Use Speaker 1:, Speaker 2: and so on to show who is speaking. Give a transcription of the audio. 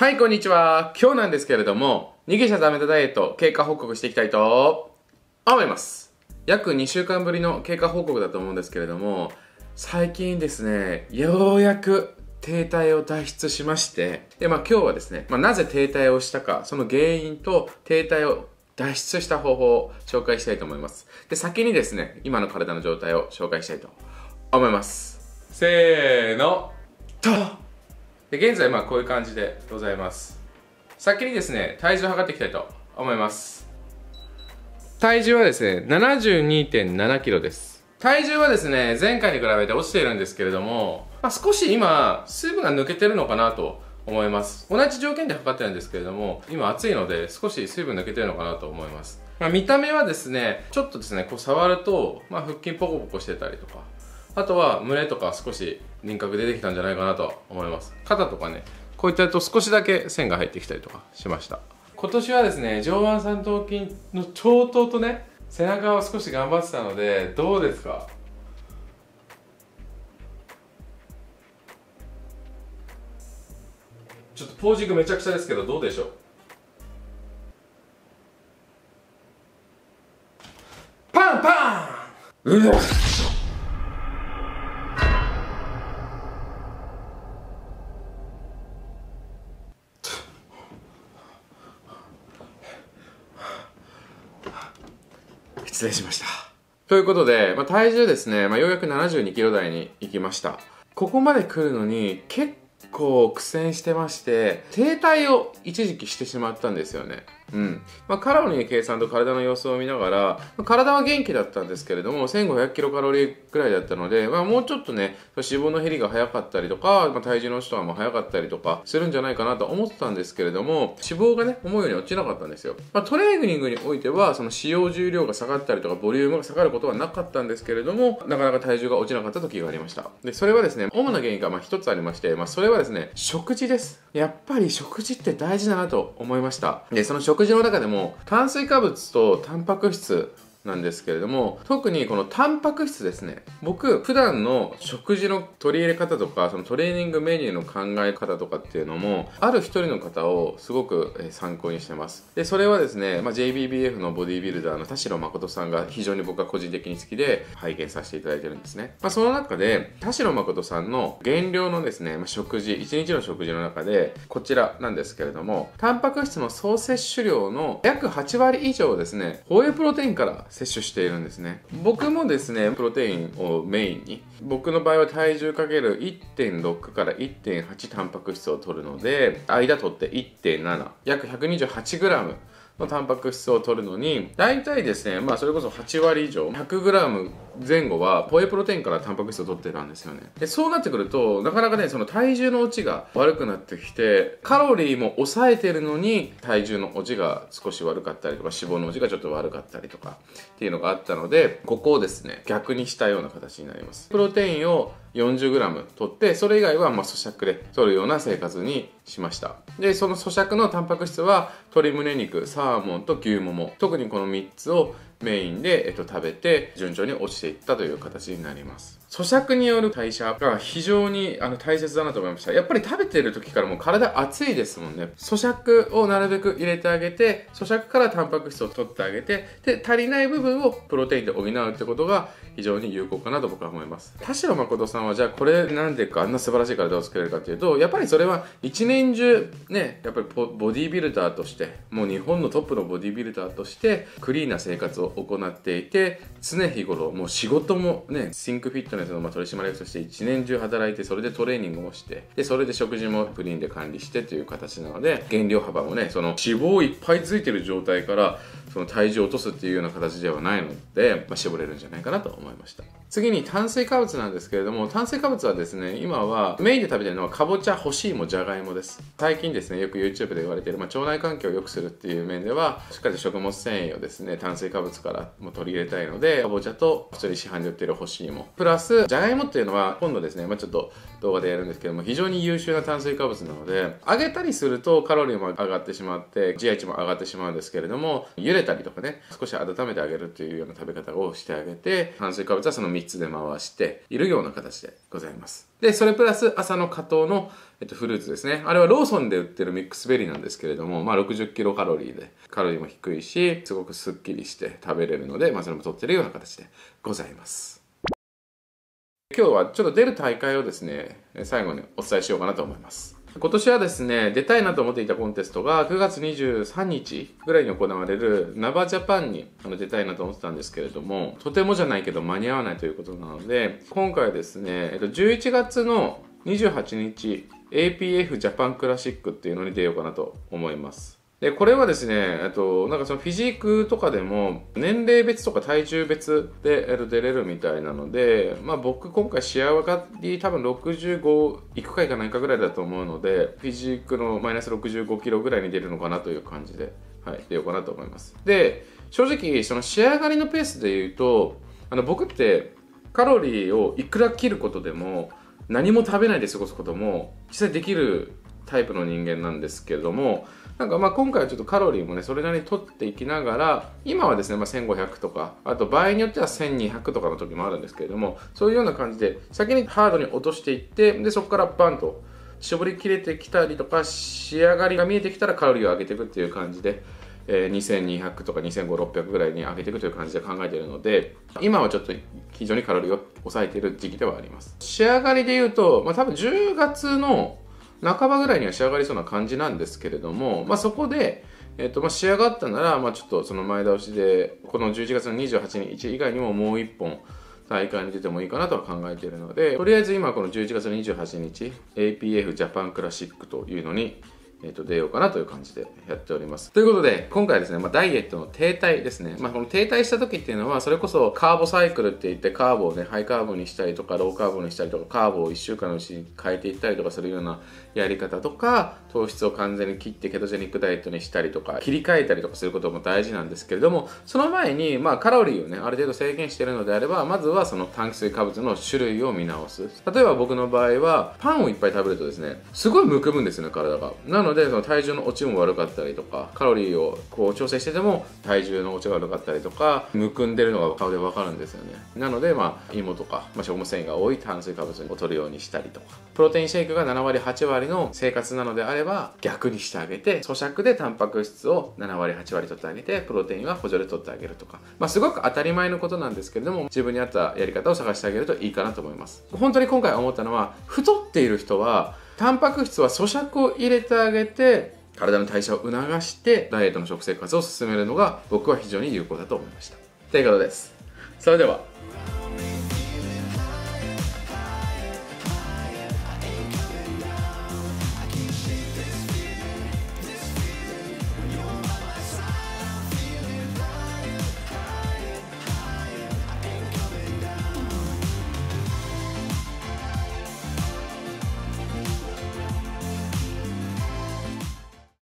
Speaker 1: はい、こんにちは。今日なんですけれども、逃げちゃダメだダイエット経過報告していきたいと思います。約2週間ぶりの経過報告だと思うんですけれども、最近ですね、ようやく停滞を脱出しまして、で、まあ今日はですね、まあ、なぜ停滞をしたか、その原因と停滞を脱出した方法を紹介したいと思います。で、先にですね、今の体の状態を紹介したいと思います。せーの、とで現在まあこういう感じでございます先にですね体重を測っていきたいと思います体重はですね72.7 k g です体重はですね前回に比べて落ちているんですけれども、まあ、少し今水分が抜けてるのかなと思います同じ条件で測ってるんですけれども今暑いので少し水分抜けてるのかなと思います、まあ、見た目はですねちょっとですねこう触ると、まあ、腹筋ポコポコしてたりとかあとは胸とか少し輪郭出てきたんじゃないかなと思います肩とかねこういったと少しだけ線が入ってきたりとかしました今年はですね上腕三頭筋の長頭とね背中を少し頑張ってたのでどうですかちょっとポージングめちゃくちゃですけどどうでしょうパンパン失礼しました。ということで、まあ、体重ですね、まあ、ようやく72キロ台に行きました。ここまで来るのに結構苦戦してまして、停滞を一時期してしまったんですよね。うんまあ、カロリーの計算と体の様子を見ながら、体は元気だったんですけれども1500キロカロリーくらいだったので、まあ、もうちょっとね脂肪の減りが早かったりとか、まあ、体重の人はもう早かったりとかするんじゃないかなと思ってたんですけれども脂肪がね思うように落ちなかったんですよ、まあ、トレーニングにおいてはその使用重量が下がったりとかボリュームが下がることはなかったんですけれどもなかなか体重が落ちなかった時がありましたでそれはですね主な原因がま1つありまして、まあ、それはですね食事ですやっぱり食事って大事だなと思いましたでその食食事の中でも炭水化物とタンパク質なんですけれども特にこのタンパク質ですね僕普段の食事の取り入れ方とかそのトレーニングメニューの考え方とかっていうのもある一人の方をすごく参考にしてますでそれはですね、まあ、JBBF のボディービルダーの田代誠さんが非常に僕は個人的に好きで拝見させていただいてるんですね、まあ、その中で田代誠さんの減量のですね、まあ、食事1日の食事の中でこちらなんですけれどもタンパク質の総摂取量の約8割以上ですねホエプロテインから摂取しているんですね僕もですねプロテインをメインに僕の場合は体重かける1.6から1.8タンパク質を取るので間取って1.7約 128g のタンパク質を取るのに大体ですねまあそれこそ8割以上 100g 前後はポエプロテインからタンパク質を取ってたんですよねでそうなってくるとなかなかねその体重の落ちが悪くなってきてカロリーも抑えてるのに体重の落ちが少し悪かったりとか脂肪の落ちがちょっと悪かったりとかっていうのがあったのでここをですね逆にしたような形になりますプロテインを 40g 取ってそれ以外はま咀嚼で取るような生活にしましたでその咀嚼のタンパク質は鶏胸肉サーモンと牛もも特にこの3つをメインで、えっと、食べて順調に落ちていったという形になります咀嚼による代謝が非常にあの大切だなと思いました。やっぱり食べてる時からもう体熱いですもんね。咀嚼をなるべく入れてあげて、咀嚼からタンパク質を取ってあげて、で、足りない部分をプロテインで補うってことが非常に有効かなと僕は思います。田代誠さんはじゃあこれなんでかあんな素晴らしい体を作れるかっていうと、やっぱりそれは一年中ね、やっぱりボディビルダーとして、もう日本のトップのボディビルダーとして、クリーンな生活を行っていて、常日頃、もう仕事もね、シンクフィットネのま取締役として1年中働いてそれでトレーニングもしてでそれで食事もプリンで管理してという形なので減量幅もねその脂肪いっぱいついてる状態からその体重を落とすっていうような形ではないので、まあ、絞れるんじゃないかなと思いました。次に炭水化物なんですけれども炭水化物はですね今はメインで食べてるのはかぼちゃ干し芋じゃがいもです最近ですねよく YouTube で言われている、まあ、腸内環境を良くするっていう面ではしっかり食物繊維をですね炭水化物からも取り入れたいのでかぼちゃと普通に市販で売ってる干し芋プラスじゃがいもっていうのは今度ですね、まあ、ちょっと動画でやるんですけども非常に優秀な炭水化物なので揚げたりするとカロリーも上がってしまって GI 値も上がってしまうんですけれども茹でたりとかね少し温めてあげるというような食べ方をしてあげて炭水化物はその3 3つで回して、いるような形でございます。で、それプラス朝の加糖の、えっと、フルーツですね。あれはローソンで売ってるミックスベリーなんですけれども、まあ60キロカロリーで、カロリーも低いし、すごくスッキリして食べれるので、まあそれも取ってるような形でございます。今日はちょっと出る大会をですね、最後にお伝えしようかなと思います。今年はですね、出たいなと思っていたコンテストが9月23日ぐらいに行われるナバジャパンに出たいなと思ってたんですけれども、とてもじゃないけど間に合わないということなので、今回はですね、11月の28日、APF ジャパンクラシックっていうのに出ようかなと思います。で、これはですね、えっと、なんかそのフィジークとかでも、年齢別とか体重別で、出れるみたいなので、まあ僕今回仕上がり多分65いくかいかないかぐらいだと思うので、フィジークのマイナス65キロぐらいに出るのかなという感じで、はい、出ようかなと思います。で、正直、その仕上がりのペースで言うと、あの僕ってカロリーをいくら切ることでも、何も食べないで過ごすことも実際できるタイプの人間なんですけどもなんかまあ今回はちょっとカロリーもねそれなりに取っていきながら今はですね、まあ、1500とかあと場合によっては1200とかの時もあるんですけれどもそういうような感じで先にハードに落としていってでそこからバンと絞り切れてきたりとか仕上がりが見えてきたらカロリーを上げていくっていう感じで。え2200とか2500600ぐらいに上げていくという感じで考えているので今はちょっと非常にカロリーを抑えている時期ではあります仕上がりで言うと、まあ、多分10月の半ばぐらいには仕上がりそうな感じなんですけれども、まあ、そこで、えっとまあ、仕上がったなら、まあ、ちょっとその前倒しでこの11月の28日以外にももう1本大会に出てもいいかなとは考えているのでとりあえず今この11月の28日 APF ジャパンクラシックというのにえっと出ようかなという感じでやっております。ということで、今回ですね、まあ、ダイエットの停滞ですね。まあ、この停滞した時っていうのは、それこそカーボサイクルって言って、カーボをね、ハイカーボにしたりとか、ローカーボにしたりとか、カーボを1週間のうちに変えていったりとかするようなやり方とか、糖質を完全に切ってケトジェニックダイエットにしたりとか、切り替えたりとかすることも大事なんですけれども、その前に、まあ、カロリーをね、ある程度制限しているのであれば、まずはその炭水化物の種類を見直す。例えば僕の場合は、パンをいっぱい食べるとですね、すごいむくむんですよね、体が。なののでその体重の落ちも悪かったりとかカロリーをこう調整してても体重の落ちが悪かったりとかむくんでるのが顔で分かるんですよねなのでまあ芋とか、まあ、食物繊維が多い炭水化物を取るようにしたりとかプロテインシェイクが7割8割の生活なのであれば逆にしてあげて咀嚼でタンパク質を7割8割取ってあげてプロテインは補助で取ってあげるとか、まあ、すごく当たり前のことなんですけれども自分に合ったやり方を探してあげるといいかなと思います本当に今回思ったのは太っている人はタンパク質は咀嚼を入れてあげて体の代謝を促してダイエットの食生活を進めるのが僕は非常に有効だと思いましたということですそれでは